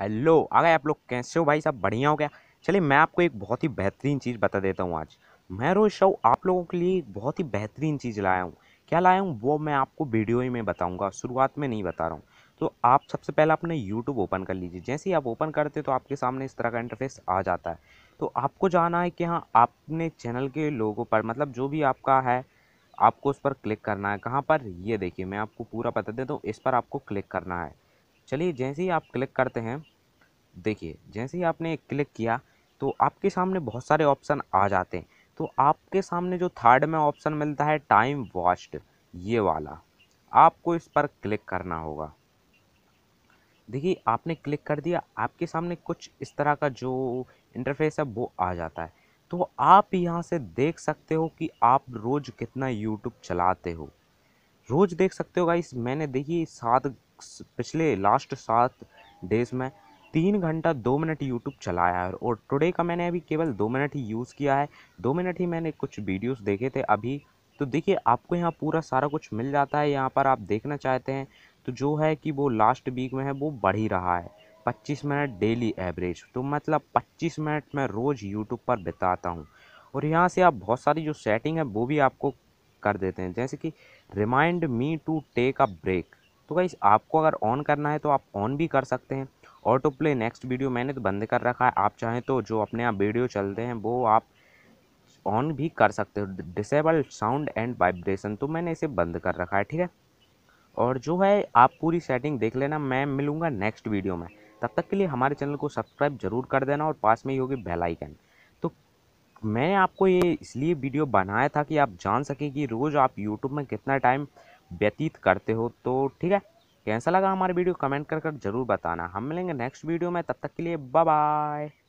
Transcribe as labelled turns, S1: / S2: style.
S1: hello आ गए आप लोग कैसे हो भाई साहब बढ़िया हो गया चलिए मैं आपको एक बहुत ही बेहतरीन चीज़ बता देता हूँ आज मैं रोज शव आप लोगों के लिए एक बहुत ही बेहतरीन चीज़ लाया हूँ क्या लाया हूँ वो मैं आपको वीडियो ही में बताऊँगा शुरुआत में नहीं बता रहा हूँ तो आप सबसे पहले अपने यूट्यूब ओपन कर लीजिए जैसे ही आप ओपन करते तो आपके सामने इस तरह का इंटरफेस आ जाता है तो आपको जाना है कि हाँ आपने चैनल के लोगों पर मतलब जो भी आपका है आपको उस पर क्लिक करना है कहाँ पर ये देखिए मैं आपको पूरा बता देता हूँ इस पर आपको क्लिक करना है चलिए जैसे ही आप क्लिक करते हैं देखिए जैसे ही आपने क्लिक किया तो आपके सामने बहुत सारे ऑप्शन आ जाते हैं तो आपके सामने जो थर्ड में ऑप्शन मिलता है टाइम वॉस्ट ये वाला आपको इस पर क्लिक करना होगा देखिए आपने क्लिक कर दिया आपके सामने कुछ इस तरह का जो इंटरफेस है वो आ जाता है तो आप यहाँ से देख सकते हो कि आप रोज़ कितना यूट्यूब चलाते हो रोज़ देख सकते हो गाइस मैंने देखिए सात पिछले लास्ट सात डेज में तीन घंटा दो मिनट यूट्यूब चलाया है और टुडे का मैंने अभी केवल दो मिनट ही यूज़ किया है दो मिनट ही मैंने कुछ वीडियोस देखे थे अभी तो देखिए आपको यहाँ पूरा सारा कुछ मिल जाता है यहाँ पर आप देखना चाहते हैं तो जो है कि वो लास्ट वीक में है वो बढ़ ही रहा है पच्चीस मिनट डेली एवरेज तो मतलब पच्चीस मिनट मैं रोज़ यूट्यूब पर बिताता हूँ और यहाँ से आप बहुत सारी जो सेटिंग है वो भी आपको कर देते हैं जैसे कि remind me to take a break तो गाइस आपको अगर ऑन करना है तो आप ऑन भी कर सकते हैं ऑटो प्ले नेक्स्ट वीडियो मैंने तो बंद कर रखा है आप चाहें तो जो अपने आप वीडियो चलते हैं वो आप ऑन भी कर सकते हो डिसेबल साउंड एंड वाइब्रेशन तो मैंने इसे बंद कर रखा है ठीक है और जो है आप पूरी सेटिंग देख लेना मैं मिलूँगा नेक्स्ट वीडियो में तब तक के लिए हमारे चैनल को सब्सक्राइब जरूर कर देना और पास में ही होगी बेल आइकन तो मैंने आपको ये इसलिए वीडियो बनाया था कि आप जान सकें कि रोज़ आप यूट्यूब में कितना टाइम व्यतीत करते हो तो ठीक है कैसा लगा हमारे वीडियो कमेंट कर कर जरूर बताना हम मिलेंगे नेक्स्ट वीडियो में तब तक के लिए बाय बाय